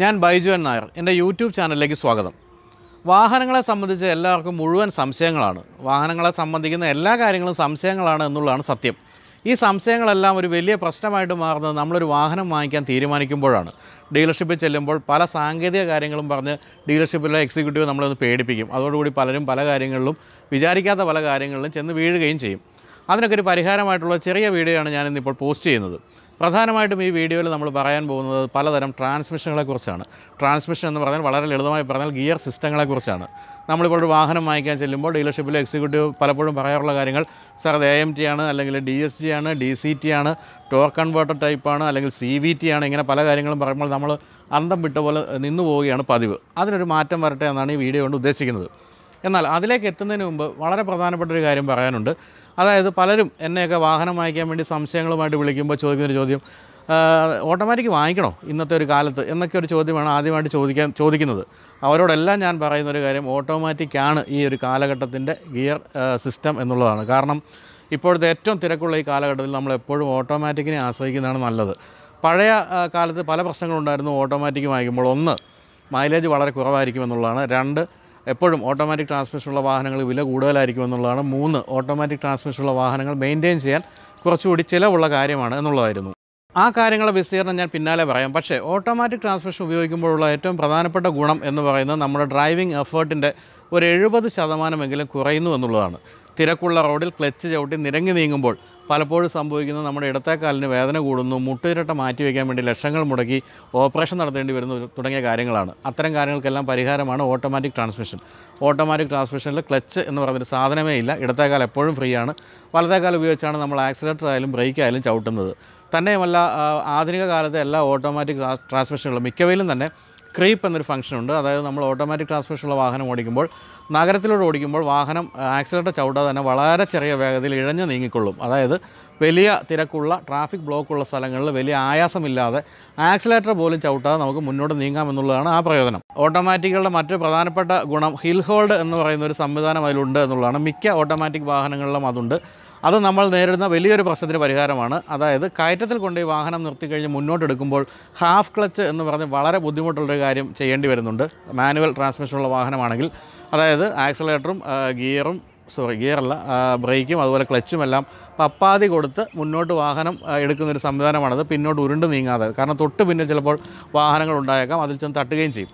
ഞാൻ ബൈജു എൻ നായർ എൻ്റെ യൂട്യൂബ് ചാനലിലേക്ക് സ്വാഗതം വാഹനങ്ങളെ സംബന്ധിച്ച് എല്ലാവർക്കും മുഴുവൻ സംശയങ്ങളാണ് വാഹനങ്ങളെ സംബന്ധിക്കുന്ന എല്ലാ കാര്യങ്ങളും സംശയങ്ങളാണ് എന്നുള്ളതാണ് സത്യം ഈ സംശയങ്ങളെല്ലാം ഒരു വലിയ പ്രശ്നമായിട്ട് മാറുന്നത് നമ്മളൊരു വാഹനം വാങ്ങിക്കാൻ തീരുമാനിക്കുമ്പോഴാണ് ഡീലർഷിപ്പിൽ ചെല്ലുമ്പോൾ പല സാങ്കേതിക കാര്യങ്ങളും പറഞ്ഞ് ഡീലർഷിപ്പിലെ എക്സിക്യൂട്ടീവ് നമ്മളൊന്ന് പേടിപ്പിക്കും അതോടുകൂടി പലരും പല കാര്യങ്ങളിലും വിചാരിക്കാത്ത പല കാര്യങ്ങളിലും ചെന്ന് വീഴുകയും ചെയ്യും അതിനൊക്കെ ഒരു പരിഹാരമായിട്ടുള്ള ചെറിയ വീഡിയോയാണ് ഞാനിന്നിപ്പോൾ പോസ്റ്റ് ചെയ്യുന്നത് പ്രധാനമായിട്ടും ഈ വീഡിയോയിൽ നമ്മൾ പറയാൻ പോകുന്നത് പലതരം ട്രാൻസ്മിഷനുകളെക്കുറിച്ചാണ് ട്രാൻസ്മിഷൻ എന്ന് പറഞ്ഞാൽ വളരെ ലളിതമായി പറഞ്ഞാൽ ഗിയർ സിസ്റ്റങ്ങളെക്കുറിച്ചാണ് നമ്മളിപ്പോൾ ഒരു വാഹനം വാങ്ങിക്കാൻ ചെല്ലുമ്പോൾ ഡീലർഷിപ്പിലെ എക്സിക്യൂട്ടീവ് പലപ്പോഴും പറയാറുള്ള കാര്യങ്ങൾ സാർ അത് എ എം ടി ആണ് അല്ലെങ്കിൽ ഡി എസ് ടി ആണ് ഡി സി ടി ആണ് ടോർ കൺവേർട്ടർ ടൈപ്പാണ് അല്ലെങ്കിൽ സി വി ടി ആണ് ഇങ്ങനെ പല കാര്യങ്ങളും പറയുമ്പോൾ നമ്മൾ അന്തം വിട്ട പോലെ നിന്നു പോവുകയാണ് പതിവ് അതിനൊരു മാറ്റം വരട്ടെ എന്നാണ് ഈ വീഡിയോ കൊണ്ട് ഉദ്ദേശിക്കുന്നത് എന്നാൽ അതിലേക്ക് എത്തുന്നതിന് മുമ്പ് വളരെ പ്രധാനപ്പെട്ട ഒരു കാര്യം പറയാനുണ്ട് അതായത് പലരും എന്നെയൊക്കെ വാഹനം വാങ്ങിക്കാൻ വേണ്ടി സംശയങ്ങളുമായിട്ട് വിളിക്കുമ്പോൾ ചോദിക്കുന്നൊരു ചോദ്യം ഓട്ടോമാറ്റിക് വാങ്ങിക്കണോ ഇന്നത്തെ ഒരു കാലത്ത് എന്നൊക്കെ ഒരു ചോദ്യമാണ് ആദ്യമായിട്ട് ചോദിക്കാൻ ചോദിക്കുന്നത് അവരോടെല്ലാം ഞാൻ പറയുന്ന ഒരു കാര്യം ഓട്ടോമാറ്റിക്കാണ് ഈ ഒരു കാലഘട്ടത്തിൻ്റെ ഗിയർ സിസ്റ്റം എന്നുള്ളതാണ് കാരണം ഇപ്പോഴത്തെ ഏറ്റവും തിരക്കുള്ള ഈ കാലഘട്ടത്തിൽ നമ്മൾ എപ്പോഴും ഓട്ടോമാറ്റിക്കിനെ ആശ്രയിക്കുന്നതാണ് നല്ലത് പഴയ കാലത്ത് പല പ്രശ്നങ്ങളുണ്ടായിരുന്നു ഓട്ടോമാറ്റിക് വാങ്ങിക്കുമ്പോൾ ഒന്ന് മൈലേജ് വളരെ കുറവായിരിക്കും എന്നുള്ളതാണ് രണ്ട് എപ്പോഴും ഓട്ടോമാറ്റിക് ട്രാൻസ്മിഷനുള്ള വാഹനങ്ങൾ വില കൂടുതലായിരിക്കും എന്നുള്ളതാണ് മൂന്ന് ഓട്ടോമാറ്റിക് ട്രാൻസ്മിഷനുള്ള വാഹനങ്ങൾ മെയിൻറ്റെയിൻ ചെയ്യാൻ കുറച്ചുകൂടി ചിലവുള്ള കാര്യമാണ് എന്നുള്ളതായിരുന്നു ആ കാര്യങ്ങളെ വിസ്തീർണം ഞാൻ പിന്നാലെ പറയാം പക്ഷേ ഓട്ടോമാറ്റിക് ട്രാൻസ്മിഷൻ ഉപയോഗിക്കുമ്പോഴുള്ള ഏറ്റവും പ്രധാനപ്പെട്ട ഗുണം എന്ന് പറയുന്നത് നമ്മുടെ ഡ്രൈവിംഗ് എഫേർട്ടിൻ്റെ ഒരു എഴുപത് ശതമാനമെങ്കിലും കുറയുന്നു എന്നുള്ളതാണ് തിരക്കുള്ള റോഡിൽ ക്ലച്ച് ചവിട്ടി നിരങ്ങി നീങ്ങുമ്പോൾ പലപ്പോഴും സംഭവിക്കുന്നത് നമ്മുടെ ഇടത്തേക്കാലിന് വേദന കൂടുന്നു മാറ്റി വയ്ക്കാൻ വേണ്ടി ലക്ഷങ്ങൾ മുടക്കി ഓപ്പറേഷൻ നടത്തേണ്ടി വരുന്ന തുടങ്ങിയ കാര്യങ്ങളാണ് അത്തരം കാര്യങ്ങൾക്കെല്ലാം പരിഹാരമാണ് ഓട്ടോമാറ്റിക് ട്രാൻസ്മിഷൻ ഓട്ടോമാറ്റിക് ട്രാൻസ്മിഷനിൽ ക്ലച്ച് എന്ന് പറയുന്നൊരു സാധനമേ ഇല്ല ഇടത്തേക്കാൽ എപ്പോഴും ഫ്രീ ആണ് വലത്തേക്കാൽ ഉപയോഗിച്ചാണ് നമ്മൾ ആക്സിലേറ്റർ ആയാലും ബ്രേക്ക് ആയാലും ചവിട്ടുന്നത് തന്നെയുമല്ല ആധുനിക കാലത്തെ എല്ലാ ഓട്ടോമാറ്റിക് ട്രാൻസ്മിഷനുകളും മിക്കവയിലും തന്നെ ക്രീപ്പ് എന്നൊരു ഉണ്ട് അതായത് നമ്മൾ ഓട്ടോമാറ്റിക് ട്രാൻസ്മിഷൻ ഉള്ള വാഹനം ഓടിക്കുമ്പോൾ നഗരത്തിലൂടെ ഓടിക്കുമ്പോൾ വാഹനം ആക്സിഡൻ്റ് ചവിട്ടാതെ തന്നെ വളരെ ചെറിയ വേഗതയിൽ ഇഴഞ്ഞ് നീങ്ങിക്കൊള്ളും അതായത് വലിയ തിരക്കുള്ള ട്രാഫിക് ബ്ലോക്കുള്ള സ്ഥലങ്ങളിൽ വലിയ ആയാസമില്ലാതെ ആക്സിലേറ്റർ പോലും ചവിട്ടാതെ നമുക്ക് മുന്നോട്ട് നീങ്ങാമെന്നുള്ളതാണ് ആ പ്രയോജനം ഓട്ടോമാറ്റിക്കുകളുടെ മറ്റൊരു പ്രധാനപ്പെട്ട ഗുണം ഹിൽ ഹോൾഡ് എന്ന് പറയുന്ന ഒരു സംവിധാനം അതിലുണ്ട് എന്നുള്ളതാണ് മിക്ക ഓട്ടോമാറ്റിക് വാഹനങ്ങളിലും അതുണ്ട് അത് നമ്മൾ നേരിടുന്ന വലിയൊരു പ്രശ്നത്തിന് പരിഹാരമാണ് അതായത് കയറ്റത്തിൽ കൊണ്ട് ഈ വാഹനം നിർത്തിക്കഴിഞ്ഞ് മുന്നോട്ടെടുക്കുമ്പോൾ ഹാഫ് ക്ലച്ച് എന്ന് പറഞ്ഞ് വളരെ ബുദ്ധിമുട്ടുള്ളൊരു കാര്യം ചെയ്യേണ്ടി വരുന്നുണ്ട് മാനുവൽ ട്രാൻസ്മിഷനുള്ള വാഹനമാണെങ്കിൽ അതായത് ആക്സലേറ്ററും ഗിയറും സോറി ഗിയറല്ല ബ്രേക്കും അതുപോലെ ക്ലച്ചും എല്ലാം പപ്പാതി കൊടുത്ത് മുന്നോട്ട് വാഹനം എടുക്കുന്ന ഒരു സംവിധാനമാണത് പിന്നോട്ട് ഉരുണ്ട് നീങ്ങാതെ കാരണം തൊട്ട് പിന്നെ ചിലപ്പോൾ വാഹനങ്ങൾ ഉണ്ടായേക്കാം അതിൽ ചെന്ന് തട്ടുകയും ചെയ്യും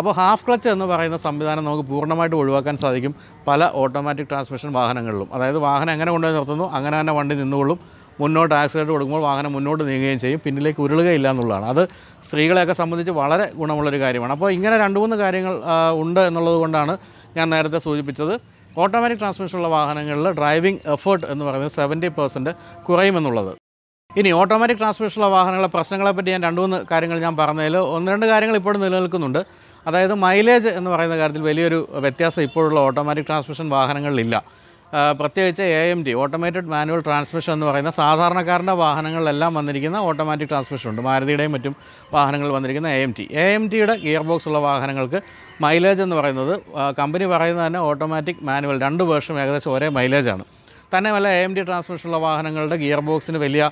അപ്പോൾ ഹാഫ് ക്ലച്ച് എന്ന് പറയുന്ന സംവിധാനം നമുക്ക് പൂർണ്ണമായിട്ട് ഒഴിവാക്കാൻ സാധിക്കും പല ഓട്ടോമാറ്റിക് ട്രാൻസ്മിഷൻ വാഹനങ്ങളിലും അതായത് വാഹനം എങ്ങനെ കൊണ്ടുപോയി നിർത്തുന്നു അങ്ങനെ തന്നെ വണ്ടി നിന്നുകൊള്ളും മുന്നോട്ട് ആക്സിഡൻറ്റ് കൊടുക്കുമ്പോൾ വാഹനം മുന്നോട്ട് നീങ്ങുകയും ചെയ്യും പിന്നിലേക്ക് ഉരുളുകയില്ല എന്നുള്ളതാണ് അത് സ്ത്രീകളെയൊക്കെ സംബന്ധിച്ച് വളരെ ഗുണമുള്ളൊരു കാര്യമാണ് അപ്പോൾ ഇങ്ങനെ രണ്ട് മൂന്ന് കാര്യങ്ങൾ ഉണ്ട് എന്നുള്ളത് കൊണ്ടാണ് ഞാൻ നേരത്തെ സൂചിപ്പിച്ചത് ഓട്ടോമാറ്റിക് ട്രാൻസ്മിഷനുള്ള വാഹനങ്ങളിൽ ഡ്രൈവിംഗ് എഫേർട്ട് എന്ന് പറയുന്നത് സെവൻറ്റി പെർസെൻറ്റ് കുറയുമെന്നുള്ളത് ഇനി ഓട്ടോമാറ്റിക് ട്രാൻസ്മിഷനുള്ള വാഹനങ്ങളെ പ്രശ്നങ്ങളെപ്പറ്റി ഞാൻ രണ്ട് മൂന്ന് കാര്യങ്ങൾ ഞാൻ പറഞ്ഞതിൽ ഒന്ന് രണ്ട് കാര്യങ്ങൾ ഇപ്പോഴും നിലനിൽക്കുന്നുണ്ട് അതായത് മൈലേജ് എന്ന് പറയുന്ന കാര്യത്തിൽ വലിയൊരു വ്യത്യാസം ഇപ്പോഴുള്ള ഓട്ടോമാറ്റിക് ട്രാൻസ്മിഷൻ വാഹനങ്ങളിലില്ല പ്രത്യേകിച്ച് A M D automated manual transmission എന്ന് പറയുന്ന സാധാരണക്കാരൻ്റെ വാഹനങ്ങളിലെല്ലാം വന്നിരിക്കുന്ന ഓട്ടോമാറ്റിക് ട്രാൻസ്മിഷൻ ഉണ്ട് മാരുതിയുടെയും മറ്റും വാഹനങ്ങളിൽ വന്നിരിക്കുന്ന A M T A M ടിയുടെ ഗിയർ ബോക്സ് ഉള്ള വാഹനങ്ങൾക്ക് മൈലേജ് എന്ന് പറയുന്നത് കമ്പനി പറയുന്നത് തന്നെ ഓട്ടോമാറ്റിക് മാനുവൽ രണ്ട് വേർഷനും ഏകദേശം ഒരേ മൈലേജാണ് തന്നെയല്ല എ എം ഡി ട്രാൻസ്മിഷനുള്ള വാഹനങ്ങളുടെ ഗിയർ ബോക്സിന് വലിയ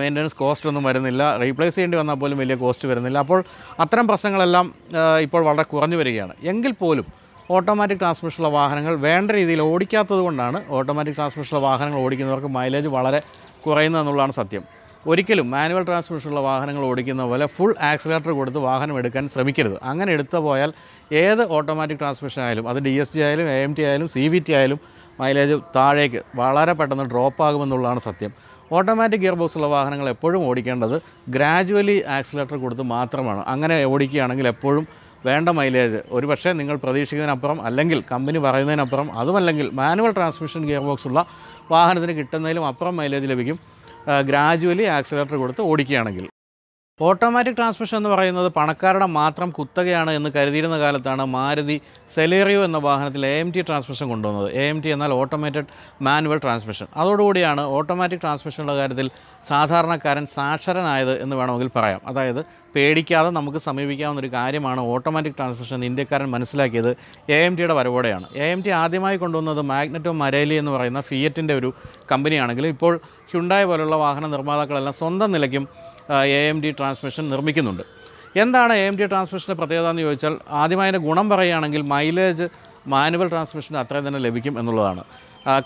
മെയിൻ്റനൻസ് കോസ്റ്റ് ഒന്നും വരുന്നില്ല റീപ്ലേസ് ചെയ്യേണ്ടി വന്നാൽ പോലും വലിയ കോസ്റ്റ് വരുന്നില്ല അപ്പോൾ അത്തരം പ്രശ്നങ്ങളെല്ലാം ഇപ്പോൾ വളരെ കുറഞ്ഞു വരികയാണ് എങ്കിൽ പോലും ഓട്ടോമാറ്റിക് ട്രാൻസ്മിഷനുള്ള വാഹനങ്ങൾ വേണ്ട രീതിയിൽ ഓടിക്കാത്തത് കൊണ്ടാണ് ഓട്ടോമാറ്റിക് ട്രാൻസ്മിഷനുള്ള വാഹനങ്ങൾ ഓടിക്കുന്നവർക്ക് മൈലേജ് വളരെ കുറയുന്നതെന്നുള്ളതാണ് സത്യം ഒരിക്കലും മാനുവൽ ട്രാൻസ്മിഷനുള്ള വാഹനങ്ങൾ ഓടിക്കുന്ന പോലെ ഫുൾ ആക്സിലേറ്റർ കൊടുത്ത് വാഹനം എടുക്കാൻ ശ്രമിക്കരുത് അങ്ങനെ എടുത്തു പോയാൽ ഏത് ഓട്ടോമാറ്റിക് ട്രാൻസ്മിഷൻ ആയാലും അത് ഡി എസ് ജി ആയാലും എ എം ടി ആയാലും സി വി ടി ആയാലും മൈലേജ് താഴേക്ക് വളരെ പെട്ടെന്ന് ഡ്രോപ്പ് ആകുമെന്നുള്ളതാണ് സത്യം ഓട്ടോമാറ്റിക് ഗിയർ ബോക്സ് ഉള്ള വാഹനങ്ങൾ എപ്പോഴും ഓടിക്കേണ്ടത് ഗ്രാജുവലി ആക്സിലേറ്റർ കൊടുത്ത് മാത്രമാണ് അങ്ങനെ ഓടിക്കുകയാണെങ്കിൽ എപ്പോഴും വേണ്ട മൈലേജ് ഒരു പക്ഷേ നിങ്ങൾ പ്രതീക്ഷിക്കുന്നതിനപ്പുറം അല്ലെങ്കിൽ കമ്പനി പറയുന്നതിനപ്പുറം അതുമല്ലെങ്കിൽ മാനുവൽ ട്രാൻസ്മിഷൻ ഗിയർ ബോക്സ് ഉള്ള വാഹനത്തിന് കിട്ടുന്നതിലും അപ്പുറം മൈലേജ് ലഭിക്കും ഗ്രാജുവലി ആക്സിലേറ്റർ കൊടുത്ത് ഓടിക്കുകയാണെങ്കിൽ ഓട്ടോമാറ്റിക് ട്രാൻസ്മിഷൻ എന്ന് പറയുന്നത് പണക്കാരുടെ മാത്രം കുത്തകയാണ് എന്ന് കരുതിയിരുന്ന കാലത്താണ് മാരുതി സെലേറിയോ എന്ന വാഹനത്തിൽ എ എം ടി ട്രാൻസ്മിഷൻ കൊണ്ടുവന്നത് എ എം ടി എന്നാൽ ഓട്ടോമേറ്റഡ് മാനുവൽ ട്രാൻസ്മിഷൻ അതോടുകൂടിയാണ് ഓട്ടോമാറ്റിക് ട്രാൻസ്മിഷനുള്ള കാര്യത്തിൽ സാധാരണക്കാരൻ സാക്ഷരനായത് എന്ന് വേണമെങ്കിൽ പറയാം അതായത് പേടിക്കാതെ നമുക്ക് സമീപിക്കാവുന്ന ഒരു കാര്യമാണ് ഓട്ടോമാറ്റിക് ട്രാൻസ്മിഷൻ ഇന്ത്യക്കാരൻ മനസ്സിലാക്കിയത് എ എം ടിയുടെ വരവോടെയാണ് എ എം ടി ആദ്യമായി കൊണ്ടുവന്നത് മാഗ്നറ്റോ മരേലി എന്ന് പറയുന്ന ഫിയറ്റിൻ്റെ ഒരു കമ്പനിയാണെങ്കിലും ഇപ്പോൾ ഹ്യുണ്ടായ പോലുള്ള വാഹന നിർമ്മാതാക്കളെല്ലാം സ്വന്തം നിലയ്ക്കും എ എം ഡി ട്രാൻസ്മിഷൻ നിർമ്മിക്കുന്നുണ്ട് എന്താണ് എ എം ഡി ട്രാൻസ്മിഷൻ്റെ പ്രത്യേകത എന്ന് ചോദിച്ചാൽ ആദ്യമായി അതിൻ്റെ ഗുണം പറയുകയാണെങ്കിൽ മൈലേജ് മാനുവൽ ട്രാൻസ്മിഷന് അത്രയും തന്നെ ലഭിക്കും എന്നുള്ളതാണ്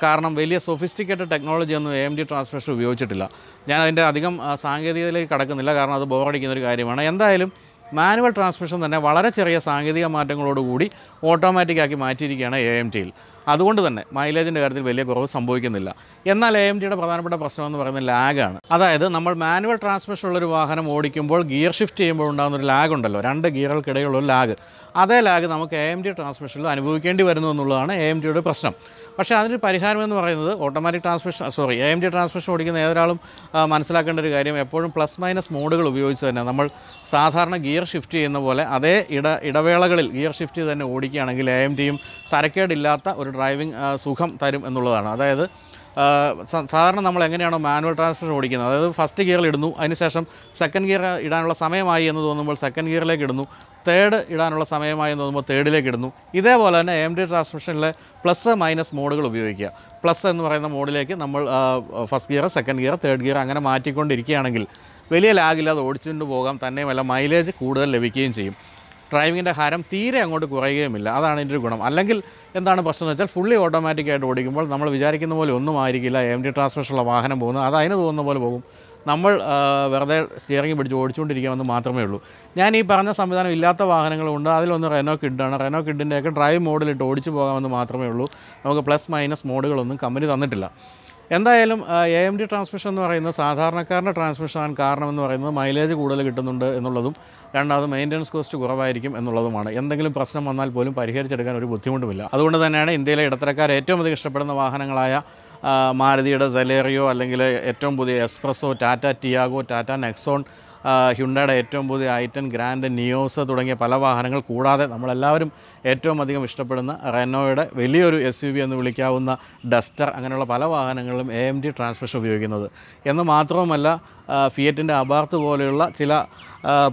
കാരണം വലിയ സൊഫിസ്റ്റിക്കേറ്റഡ് ടെക്നോളജി ഒന്നും എ എം ഡി ട്രാൻസ്മിഷൻ ഉപയോഗിച്ചിട്ടില്ല ഞാൻ അതിൻ്റെ അധികം സാങ്കേതികതയിലേക്ക് കടക്കുന്നില്ല കാരണം അത് ബോറടിക്കുന്ന ഒരു കാര്യമാണ് എന്തായാലും മാനുവൽ ട്രാൻസ്മിഷൻ തന്നെ വളരെ ചെറിയ സാങ്കേതിക മാറ്റങ്ങളോടുകൂടി ഓട്ടോമാറ്റിക്കാക്കി മാറ്റിയിരിക്കുകയാണ് എ എം ടിയിൽ അതുകൊണ്ട് തന്നെ മൈലേജിൻ്റെ കാര്യത്തിൽ വലിയ കുറവ് സംഭവിക്കുന്നില്ല എന്നാൽ എ എം ടിയുടെ പ്രധാനപ്പെട്ട പ്രശ്നം എന്ന് പറയുന്നത് ലാഗാണ് അതായത് നമ്മൾ മാനുവൽ ട്രാൻസ്മിഷൻ ഉള്ളൊരു വാഹനം ഓടിക്കുമ്പോൾ ഗിയർ ഷിഫ്റ്റ് ചെയ്യുമ്പോൾ ഉണ്ടാകുന്ന ഒരു ലാഗ് ഉണ്ടല്ലോ രണ്ട് ഗിയറുകൾക്കിടയിലുള്ള ലാഗ് അതേ ലാഗ് നമുക്ക് എ എം ടി ട്രാൻസ്മിഷനിലും അനുഭവിക്കേണ്ടി വരുന്നു എന്നുള്ളതാണ് എ എം ടിയുടെ പ്രശ്നം പക്ഷേ അതിന് പരിഹാരം എന്ന് പറയുന്നത് automatic transmission sorry A M T transmission ഓടിക്കുന്ന ഏതൊരാളും മനസ്സിലാക്കേണ്ട ഒരു കാര്യം എപ്പോഴും പ്ലസ് മൈനസ് മോഡുകൾ ഉപയോഗിച്ച് തന്നെ നമ്മൾ സാധാരണ ഗിയർ ഷിഫ്റ്റ് ചെയ്യുന്ന പോലെ അതേ ഇട ഇടവേളകളിൽ ഗിയർ ഷിഫ്റ്റ് ചെയ്ത് തന്നെ ഓടിക്കുകയാണെങ്കിൽ എ എം ടിയും തരക്കേടില്ലാത്ത ഒരു ഡ്രൈവിംഗ് സുഖം തരും എന്നുള്ളതാണ് അതായത് സാധാരണ നമ്മൾ എങ്ങനെയാണോ മാനുവൽ ട്രാൻസ്മിഷൻ ഓടിക്കുന്നത് അതായത് ഫസ്റ്റ് ഗിയറിൽ ഇടുന്നു അതിനുശേഷം സെക്കൻഡ് ഗിയർ ഇടാനുള്ള സമയമായി എന്ന് തോന്നുമ്പോൾ സെക്കൻഡ് ഗിയറിലേക്ക് ഇടുന്നു തേർഡ് ഇടാനുള്ള സമയമായി എന്ന് തോന്നുമ്പോൾ തേർഡിലേക്ക് ഇടുന്നു ഇതേപോലെ തന്നെ എം ഡി ട്രാൻസ്മിഷനിലെ പ്ലസ് മൈനസ് മോഡുകൾ ഉപയോഗിക്കുക പ്ലസ് എന്ന് പറയുന്ന മോഡിലേക്ക് നമ്മൾ first gear second gear third gear അങ്ങനെ മാറ്റിക്കൊണ്ടിരിക്കുകയാണെങ്കിൽ വലിയ ലാഗില്ലാതെ ഓടിച്ചുകൊണ്ട് പോകാം തന്നെയുമല്ല മൈലേജ് കൂടുതൽ ലഭിക്കുകയും ചെയ്യും ഡ്രൈവിങ്ങിൻ്റെ ഭാരം തീരെ അങ്ങോട്ട് കുറയുകയുമില്ല അതാണ് ഇതിൻ്റെ ഗുണം അല്ലെങ്കിൽ എന്താണ് പ്രശ്നം എന്ന് വെച്ചാൽ ഫുള്ളി ഓട്ടോമാറ്റിക്കായിട്ട് ഓടിക്കുമ്പോൾ നമ്മൾ വിചാരിക്കുന്ന പോലെ ഒന്നും ആയിരിക്കില്ല എം ഡി ട്രാൻസ്മിഷനുള്ള വാഹനം പോകുന്നത് അത് അതിന് തോന്നുന്ന പോലെ പോകും നമ്മൾ വെറുതെ സ്റ്റിയറിംഗ് പിടിച്ച് ഓടിച്ചുകൊണ്ടിരിക്കാമെന്ന് മാത്രമേ ഉള്ളൂ ഞാൻ ഈ പറഞ്ഞ സംവിധാനം ഇല്ലാത്ത വാഹനങ്ങളുണ്ട് അതിലൊന്ന് റെനോ കിഡാണ് റെനോ കിഡിൻ്റെയൊക്കെ ഡ്രൈവ് മോഡിലിട്ട് ഓടിച്ചു പോകാമെന്ന് മാത്രമേ ഉള്ളൂ നമുക്ക് പ്ലസ് മൈനസ് മോഡുകളൊന്നും കമ്പനി തന്നിട്ടില്ല എന്തായാലും എ എം ഡി ട്രാൻസ്മിഷൻ എന്ന് പറയുന്നത് സാധാരണക്കാരൻ്റെ ട്രാൻസ്മിഷൻ ആകാൻ കാരണമെന്ന് പറയുന്നത് മൈലേജ് കൂടുതൽ കിട്ടുന്നുണ്ട് എന്നുള്ളതും രണ്ടാമത് മെയിൻ്റനൻസ് കോസ്റ്റ് കുറവായിരിക്കും എന്നുള്ളതുമാണ് എന്തെങ്കിലും പ്രശ്നം വന്നാൽ പോലും പരിഹരിച്ചെടുക്കാൻ ഒരു ബുദ്ധിമുട്ടുമില്ല അതുകൊണ്ട് തന്നെയാണ് ഇന്ത്യയിലെ ഇടത്തരക്കാർ ഏറ്റവും അധികം ഇഷ്ടപ്പെടുന്ന വാഹനങ്ങളായ മാരുതിയുടെ സെലേറിയോ അല്ലെങ്കിൽ ഏറ്റവും പുതിയ S Presso Tata Tiago Tata Nexon ഹ്യുണ്ടയുടെ ഏറ്റവും പുതിയ ഐറ്റൻ ഗ്രാൻഡ് നിയോസ് തുടങ്ങിയ പല വാഹനങ്ങൾ കൂടാതെ നമ്മളെല്ലാവരും ഏറ്റവും അധികം ഇഷ്ടപ്പെടുന്ന റെനോയുടെ വലിയൊരു എസ് എന്ന് വിളിക്കാവുന്ന ഡസ്റ്റർ അങ്ങനെയുള്ള പല വാഹനങ്ങളിലും എ എം ഡി ട്രാൻസ്മിഷൻ ഉപയോഗിക്കുന്നത് എന്ന് മാത്രവുമല്ല ഫിയറ്റിൻ്റെ അബാർത്ത് പോലെയുള്ള ചില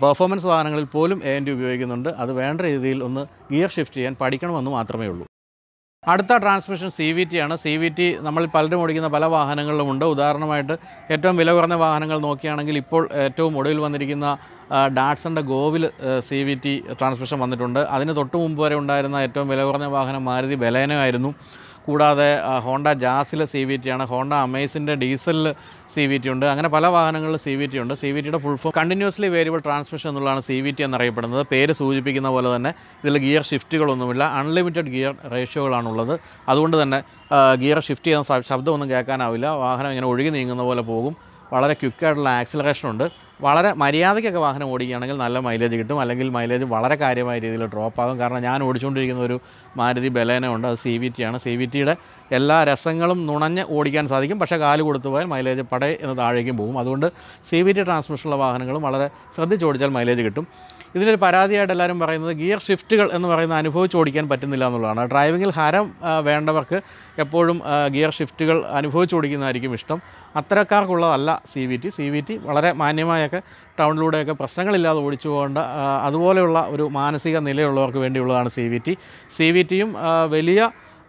പെർഫോമൻസ് വാഹനങ്ങളിൽ പോലും എ എൻ ഡി ഉപയോഗിക്കുന്നുണ്ട് അത് വേണ്ട രീതിയിൽ ഒന്ന് ഗിയർ ഷിഫ്റ്റ് ചെയ്യാൻ പഠിക്കണമെന്ന് മാത്രമേ ഉള്ളൂ അടുത്ത ട്രാൻസ്മിഷൻ സി വി ടി ആണ് സി വി ടി നമ്മൾ പലരും ഓടിക്കുന്ന പല വാഹനങ്ങളിലുമുണ്ട് ഉദാഹരണമായിട്ട് ഏറ്റവും വില കുറഞ്ഞ വാഹനങ്ങൾ നോക്കുകയാണെങ്കിൽ ഇപ്പോൾ ഏറ്റവും ഒടുവിൽ വന്നിരിക്കുന്ന ഡാറ്റ്സൻ്റെ ഗോവിൽ സി വി ടി ട്രാൻസ്മിഷൻ വന്നിട്ടുണ്ട് അതിന് തൊട്ട് മുമ്പ് വരെ ഉണ്ടായിരുന്ന ഏറ്റവും വില കുറഞ്ഞ വാഹനം മാരുതി ബലേനോ ആയിരുന്നു കൂടാതെ ഹോണ്ട ജാസിലെ സി വി ടി ആണ് ഹോണ്ട അമേസിൻ്റെ ഡീസലിൽ സി വി ടി ഉണ്ട് അങ്ങനെ പല വാഹനങ്ങളിൽ സി വി ടി ഉണ്ട് സി വി ടിയുടെ full form continuously variable transmission എന്നുള്ളതാണ് സി വി ടി എന്നറിയപ്പെടുന്നത് പേര് സൂചിപ്പിക്കുന്ന പോലെ തന്നെ ഇതിൽ ഗിയർ ഷിഫ്റ്റുകളൊന്നുമില്ല അൺലിമിറ്റഡ് ഗിയർ റേഷ്യോകളാണുള്ളത് അതുകൊണ്ട് തന്നെ ഗിയർ ഷിഫ്റ്റ് ചെയ്യുന്ന ശബ്ദമൊന്നും കേൾക്കാനാവില്ല വാഹനം ഇങ്ങനെ ഒഴുകി നീങ്ങുന്ന പോലെ പോകും വളരെ ക്വിക്കായിട്ടുള്ള ആക്സിലറേഷൻ ഉണ്ട് വളരെ മര്യാദയ്ക്കൊക്കെ വാഹനം ഓടിക്കുകയാണെങ്കിൽ നല്ല മൈലേജ് കിട്ടും അല്ലെങ്കിൽ മൈലേജ് വളരെ കാര്യമായ രീതിയിൽ ഡ്രോപ്പ് ആകും കാരണം ഞാൻ ഓടിച്ചുകൊണ്ടിരിക്കുന്ന ഒരു മാരുതി ബലേന ഉണ്ട് അത് സി വി ടി ആണ് സി വി ടിയുടെ എല്ലാ രസങ്ങളും നുണഞ്ഞ് ഓടിക്കാൻ സാധിക്കും പക്ഷേ കാല് കൊടുത്തു പോയാൽ മൈലേജ് പടേ എന്ന് താഴേക്കും പോകും അതുകൊണ്ട് സി വി ടി ട്രാൻസ്മിഷനുള്ള വാഹനങ്ങളും വളരെ ശ്രദ്ധിച്ചോടിച്ചാൽ മൈലേജ് കിട്ടും ഇതിനൊരു പരാതിയായിട്ട് എല്ലാവരും പറയുന്നത് ഗിയർ ഷിഫ്റ്റുകൾ എന്ന് പറയുന്ന അനുഭവിച്ച് ഓടിക്കാൻ പറ്റുന്നില്ല എന്നുള്ളതാണ് ഡ്രൈവിങ്ങിൽ ഹരം വേണ്ടവർക്ക് എപ്പോഴും ഗിയർ ഷിഫ്റ്റുകൾ അനുഭവിച്ച് ഓടിക്കുന്നതായിരിക്കും ഇഷ്ടം അത്തരക്കാർക്കുള്ളതല്ല C V T C V T വളരെ മാന്യമായൊക്കെ ടൗണിലൂടെയൊക്കെ പ്രശ്നങ്ങളില്ലാതെ ഓടിച്ചു പോകേണ്ട അതുപോലെയുള്ള ഒരു മാനസിക നിലയുള്ളവർക്ക് വേണ്ടിയുള്ളതാണ് C V T C V ടിയും വലിയ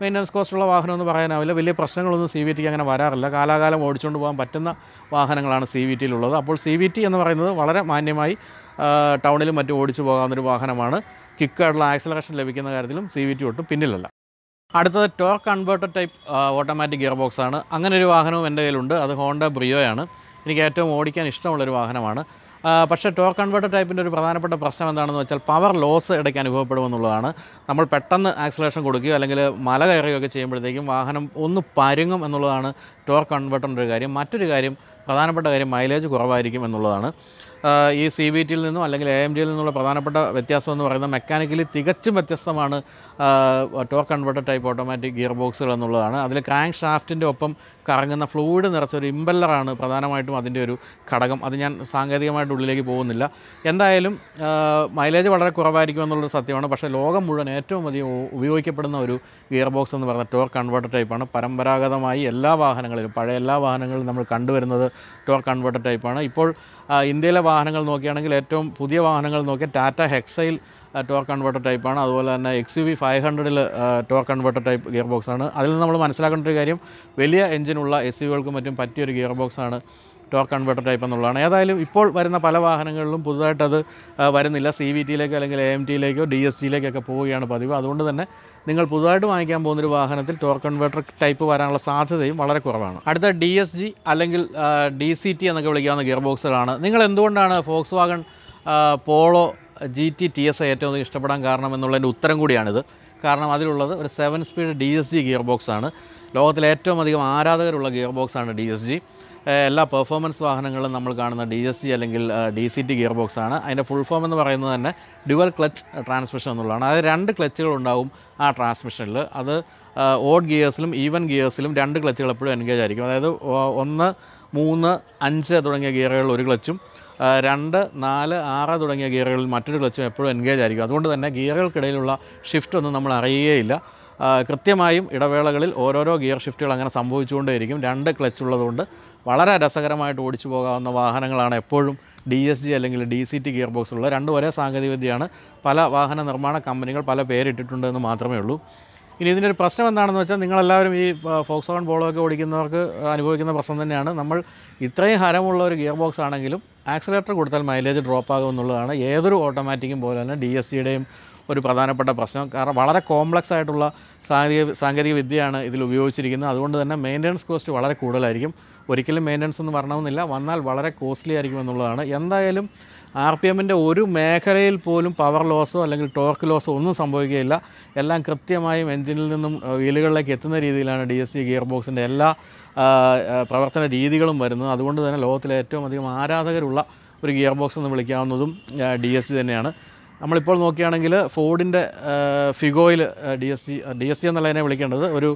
മെയിൻ്റനൻസ് കോസ്റ്റുള്ള വാഹനം എന്ന് പറയാനാവില്ല വലിയ പ്രശ്നങ്ങളൊന്നും സി വി ടിക്ക് അങ്ങനെ വരാറില്ല കാലാകാലം ഓടിച്ചുകൊണ്ട് പോകാൻ പറ്റുന്ന വാഹനങ്ങളാണ് സി വി ടിയിലുള്ളത് അപ്പോൾ സി വി ടി എന്ന് പറയുന്നത് വളരെ മാന്യമായി ടൗണിലും മറ്റും ഓടിച്ചു പോകാവുന്നൊരു വാഹനമാണ് കിക്കായിട്ടുള്ള ആക്സലറേഷൻ ലഭിക്കുന്ന കാര്യത്തിലും സി വി ടി ഒട്ടും പിന്നിലല്ല അടുത്തത് torque converter type automatic gear box ആണ് അങ്ങനെ ഒരു വാഹനവും എൻ്റെ കയ്യിലുണ്ട് അത് ഹോണ്ട ബ്രിയോയാണ് എനിക്ക് ഏറ്റവും ഓടിക്കാൻ ഇഷ്ടമുള്ളൊരു വാഹനമാണ് പക്ഷേ ടോർ കൺവേർട്ടർ ടൈപ്പിൻ്റെ ഒരു പ്രധാനപ്പെട്ട പ്രശ്നം എന്താണെന്ന് വെച്ചാൽ പവർ ലോസ് ഇടയ്ക്ക് അനുഭവപ്പെടുമെന്നുള്ളതാണ് നമ്മൾ പെട്ടെന്ന് ആക്സലേഷൻ കൊടുക്കുകയോ അല്ലെങ്കിൽ മല കയറുകയൊക്കെ ചെയ്യുമ്പോഴത്തേക്കും വാഹനം ഒന്ന് പരുങ്ങും എന്നുള്ളതാണ് ടോർക്ക് കൺവേർട്ടറിൻ്റെ ഒരു കാര്യം മറ്റൊരു കാര്യം പ്രധാനപ്പെട്ട കാര്യം മൈലേജ് കുറവായിരിക്കും എന്നുള്ളതാണ് ഈ സി ബി ടിയിൽ നിന്നും അല്ലെങ്കിൽ എ എം ഡിയിൽ നിന്നുള്ള പ്രധാനപ്പെട്ട വ്യത്യാസം എന്ന് പറയുന്നത് മെക്കാനിക്കലി തികച്ചും വ്യത്യസ്തമാണ് torque converter type automatic gear ബോക്സുകൾ എന്നുള്ളതാണ് അതിൽ ക്രാങ്ക് ഷാഫ്റ്റിൻ്റെ ഒപ്പം കറങ്ങുന്ന ഫ്ലൂയിഡ് നിറച്ച ഒരു ഇമ്പല്ലറാണ് പ്രധാനമായിട്ടും അതിൻ്റെ ഒരു ഘടകം അത് ഞാൻ സാങ്കേതികമായിട്ട് ഉള്ളിലേക്ക് പോകുന്നില്ല എന്തായാലും മൈലേജ് വളരെ കുറവായിരിക്കും എന്നുള്ളൊരു സത്യമാണ് പക്ഷേ ലോകം മുഴുവൻ ഏറ്റവും അധികം ഉപയോഗിക്കപ്പെടുന്ന ഒരു ഗിയർ ബോക്സ് എന്ന് പറഞ്ഞ ടോർ കൺവേർട്ടർ ടൈപ്പാണ് പരമ്പരാഗതമായി എല്ലാ വാഹനങ്ങളിലും പഴയ എല്ലാ വാഹനങ്ങളിലും നമ്മൾ കണ്ടുവരുന്നത് ടോർ കൺവേർട്ടർ ടൈപ്പാണ് ഇപ്പോൾ ഇന്ത്യയിലെ വാഹനങ്ങൾ നോക്കുകയാണെങ്കിൽ ഏറ്റവും പുതിയ വാഹനങ്ങൾ നോക്കിയാൽ ടാറ്റ ഹെക്സൈൽ ടോർക്ക് കൺവേർട്ടർ ടൈപ്പാണ് അതുപോലെ തന്നെ എക്സ് യു വി ഫൈവ് ഹൺഡ്രഡിൽ ടോർക്ക് കൺവേർട്ടർ ടൈപ്പ് ഗിയർ ആണ് അതിൽ നിന്ന് നമ്മൾ മനസ്സിലാക്കേണ്ട ഒരു കാര്യം വലിയ എഞ്ചിനുള്ള എസ് യു വികൾക്കും മറ്റും പറ്റിയൊരു ഗിയർ ആണ് ടോർക്ക് കൺവേർട്ടർ ടൈപ്പ് എന്നുള്ളതാണ് ഏതായാലും ഇപ്പോൾ വരുന്ന പല വാഹനങ്ങളിലും പുതുതായിട്ട് അത് വരുന്നില്ല സി വി ടിയിലേക്കോ അല്ലെങ്കിൽ എ എം ടിയിലേക്കോ ഡി എസ് ടിയിലേക്കൊക്കെ പോവുകയാണ് പതിവ് അതുകൊണ്ട് തന്നെ നിങ്ങൾ പുതുതായിട്ട് വാങ്ങിക്കാൻ പോകുന്നൊരു വാഹനത്തിൽ ടോർക്ക് കൺവേർട്ടർ ടൈപ്പ് വരാനുള്ള സാധ്യതയും വളരെ കുറവാണ് അടുത്ത ഡി എസ് ജി അല്ലെങ്കിൽ ഡി സി ടി എന്നൊക്കെ വിളിക്കാവുന്ന ഗിയർ ബോക്സുകളാണ് നിങ്ങൾ എന്തുകൊണ്ടാണ് Volkswagen Polo G T T S ഏറ്റവും ഇഷ്ടപ്പെടാൻ കാരണം എന്നുള്ളതിൻ്റെ ഉത്തരം കൂടിയാണിത് കാരണം അതിലുള്ളത് ഒരു seven speed D S G gear box ആണ് ലോകത്തിലെ ഏറ്റവും അധികം ആരാധകരുള്ള ഗിയർ ബോക്സ് ആണ് ഡി എസ് ജി എല്ലാ പെർഫോമൻസ് വാഹനങ്ങളും നമ്മൾ കാണുന്ന ഡി എസ് ജി അല്ലെങ്കിൽ D C T gear box ആണ് അതിൻ്റെ ഫുൾ ഫോം എന്ന് പറയുന്നത് തന്നെ ഡ്യുവൽ ക്ലച്ച് ട്രാൻസ്മിഷൻ എന്നുള്ളതാണ് അതായത് രണ്ട് ക്ലച്ചുകൾ ഉണ്ടാവും ആ ട്രാൻസ്മിഷനിൽ അത് ഓഡ് ഗിയേഴ്സിലും ഈവൻ ഗിയേഴ്സിലും രണ്ട് ക്ലച്ചുകൾ എപ്പോഴും എൻഗേജ് ആയിരിക്കും അതായത് ഒന്ന് മൂന്ന് അഞ്ച് തുടങ്ങിയ ഗിയറുകളിൽ ഒരു ക്ലച്ചും രണ്ട് നാല് ആറ് തുടങ്ങിയ ഗിയറുകളിൽ മറ്റൊരു ക്ലച്ചും എപ്പോഴും എൻഗേജ് ആയിരിക്കും അതുകൊണ്ട് തന്നെ ഗിയറുകൾക്കിടയിലുള്ള ഷിഫ്റ്റ് ഒന്നും നമ്മൾ അറിയുകയില്ല കൃത്യമായും ഇടവേളകളിൽ ഓരോരോ ഗിയർ ഷിഫ്റ്റുകൾ അങ്ങനെ സംഭവിച്ചുകൊണ്ടേയിരിക്കും രണ്ട് ക്ലച്ച് ഉള്ളതുകൊണ്ട് വളരെ രസകരമായിട്ട് ഓടിച്ചു പോകാവുന്ന വാഹനങ്ങളാണ് എപ്പോഴും ഡി എസ് ജി അല്ലെങ്കിൽ D C T gear box രണ്ടും ഒരേ സാങ്കേതികവിദ്യയാണ് പല വാഹന നിർമ്മാണ കമ്പനികൾ പല പേരിട്ടിട്ടുണ്ട് എന്ന് മാത്രമേ ഉള്ളൂ ഇനി ഇതിൻ്റെ ഒരു പ്രശ്നം എന്താണെന്ന് വെച്ചാൽ നിങ്ങളെല്ലാവരും ഈ ഫോക്സ് ഓൺ ബോളൊക്കെ ഓടിക്കുന്നവർക്ക് അനുഭവിക്കുന്ന പ്രശ്നം തന്നെയാണ് നമ്മൾ ഇത്രയും ഹരമുള്ള ഒരു ഗിയർ ബോക്സ് ആണെങ്കിലും ആക്സിലേറ്റർ കൊടുത്താൽ മൈലേജ് ഡ്രോപ്പ് ആകും എന്നുള്ളതാണ് ഏതൊരു ഓട്ടോമാറ്റിക്കും പോലെ തന്നെ ഡി എസ് ജിയുടെയും ഒരു പ്രധാനപ്പെട്ട പ്രശ്നം കാരണം വളരെ കോംപ്ലക്സ് ആയിട്ടുള്ള സാങ്കേതിക സാങ്കേതിക വിദ്യയാണ് ഇതിൽ ഉപയോഗിച്ചിരിക്കുന്നത് അതുകൊണ്ട് തന്നെ മെയിൻ്റനൻസ് കോസ്റ്റ് വളരെ കൂടുതലായിരിക്കും ഒരിക്കലും മെയിൻ്റനൻസ് ഒന്നും വരണമെന്നില്ല വന്നാൽ വളരെ കോസ്റ്റ്ലി ആയിരിക്കും എന്നുള്ളതാണ് എന്തായാലും ആർ പി എമ്മിൻ്റെ ഒരു മേഖലയിൽ പോലും പവർ ലോസോ അല്ലെങ്കിൽ ടോർക്ക് ലോസോ ഒന്നും സംഭവിക്കുകയില്ല എല്ലാം കൃത്യമായും എൻജിനിൽ നിന്നും വീലുകളിലേക്ക് എത്തുന്ന രീതിയിലാണ് ഡി എസ് സി ഗിയർ ബോക്സിൻ്റെ എല്ലാ പ്രവർത്തന രീതികളും വരുന്നത് അതുകൊണ്ട് തന്നെ ലോകത്തിലെ ഏറ്റവും അധികം ആരാധകരുള്ള ഒരു ഗിയർ ബോക്സ് എന്ന് വിളിക്കാവുന്നതും ഡി എസ് സി തന്നെയാണ് നമ്മളിപ്പോൾ നോക്കുകയാണെങ്കിൽ ഫോർഡിൻ്റെ ഫിഗോയിൽ D S C D S C എന്നുള്ളതിനെ വിളിക്കേണ്ടത് ഒരു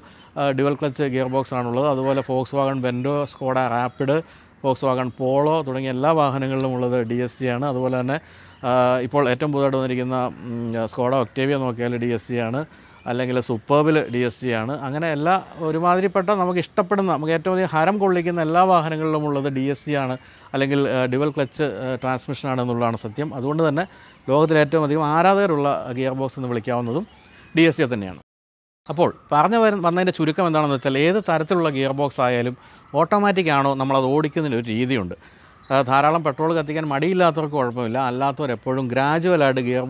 ഡ്യുവൽ ക്ലച്ച് ഗിയർ ബോക്സ് ആണുള്ളത് അതുപോലെ Volkswagen Vento Skoda Rapid Volkswagen Polo തുടങ്ങിയ എല്ലാ വാഹനങ്ങളിലും ഉള്ളത് ഡി എസ് ജി ആണ് അതുപോലെ തന്നെ ഇപ്പോൾ ഏറ്റവും പുതുതായിട്ട് വന്നിരിക്കുന്ന സ്കോഡ ഒക്ടേവിയ നോക്കിയാൽ ഡി എസ് ജി ആണ് അല്ലെങ്കിൽ സൂപ്പർബിൽ ഡി എസ് ജി ആണ് അങ്ങനെ എല്ലാ ഒരുമാതിരിപ്പെട്ട നമുക്ക് ഇഷ്ടപ്പെടുന്ന നമുക്ക് ഏറ്റവും അധികം ഹരം കൊള്ളിക്കുന്ന എല്ലാ വാഹനങ്ങളിലും ഉള്ളത് ഡി എസ് ജി ആണ് അല്ലെങ്കിൽ ഡ്യുവൽ ക്ലച്ച് ട്രാൻസ്മിഷനാണ് എന്നുള്ളതാണ് സത്യം അതുകൊണ്ട് തന്നെ ലോകത്തിലേറ്റവും ഏറ്റവും അധികം ആരാധകരുള്ള ഗിയർ ബോക്സ് എന്ന് വിളിക്കാവുന്നതും ഡി എസ് ജി തന്നെയാണ് അപ്പോൾ പറഞ്ഞു വരുന്ന വന്നതിൻ്റെ ചുരുക്കം എന്താണെന്ന് വെച്ചാൽ ഏത് തരത്തിലുള്ള ഗിയർ ബോക്സ് ആയാലും ഓട്ടോമാറ്റിക് ആണോ നമ്മളത് ഓടിക്കുന്നതിന് ഒരു രീതിയുണ്ട് ധാരാളം പെട്രോൾ കത്തിക്കാൻ മടിയില്ലാത്തവർക്ക് കുഴപ്പമില്ല അല്ലാത്തവർ എപ്പോഴും ഗ്രാജുവലായിട്ട് ഗിയർ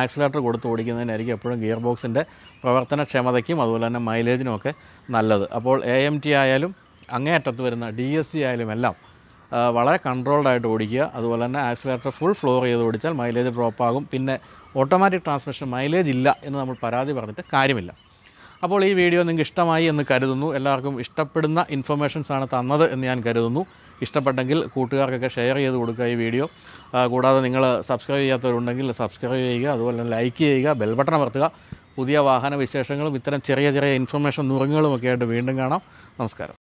ആക്സിലേറ്റർ കൊടുത്ത് ഓടിക്കുന്നതിനായിരിക്കും എപ്പോഴും ഗിയർ ബോക്സിൻ്റെ പ്രവർത്തനക്ഷമതയ്ക്കും അതുപോലെ തന്നെ മൈലേജിനും ഒക്കെ നല്ലത് അപ്പോൾ എ എം ടി ആയാലും അങ്ങേയറ്റത്ത് വരുന്ന ഡി എസ് സി ആയാലും എല്ലാം വളരെ കൺട്രോൾഡ് ആയിട്ട് ഓടിക്കുക അതുപോലെ തന്നെ ആക്സിലേറ്റർ ഫുൾ ഫ്ലോർ ചെയ്ത് ഓടിച്ചാൽ മൈലേജ് ഡ്രോപ്പ് ആകും പിന്നെ ഓട്ടോമാറ്റിക് ട്രാൻസ്മിഷൻ മൈലേജ് ഇല്ല എന്ന് നമ്മൾ പരാതി പറഞ്ഞിട്ട് കാര്യമില്ല അപ്പോൾ ഈ വീഡിയോ നിങ്ങൾക്ക് ഇഷ്ടമായി എന്ന് കരുതുന്നു എല്ലാവർക്കും ഇഷ്ടപ്പെടുന്ന ഇൻഫർമേഷൻസാണ് തന്നത് എന്ന് ഞാൻ കരുതുന്നു ഇഷ്ടപ്പെട്ടെങ്കിൽ കൂട്ടുകാർക്കൊക്കെ ഷെയർ ചെയ്ത് കൊടുക്കുക ഈ വീഡിയോ കൂടാതെ നിങ്ങൾ സബ്സ്ക്രൈബ് ചെയ്യാത്തവരുണ്ടെങ്കിൽ സബ്സ്ക്രൈബ് ചെയ്യുക അതുപോലെ തന്നെ ലൈക്ക് ചെയ്യുക ബെൽ ബട്ടൺ അമർത്തുക പുതിയ വാഹന വിശേഷങ്ങളും ഇത്തരം ചെറിയ ചെറിയ ഇൻഫർമേഷൻ ഒക്കെ ആയിട്ട് വീണ്ടും കാണാം നമസ്കാരം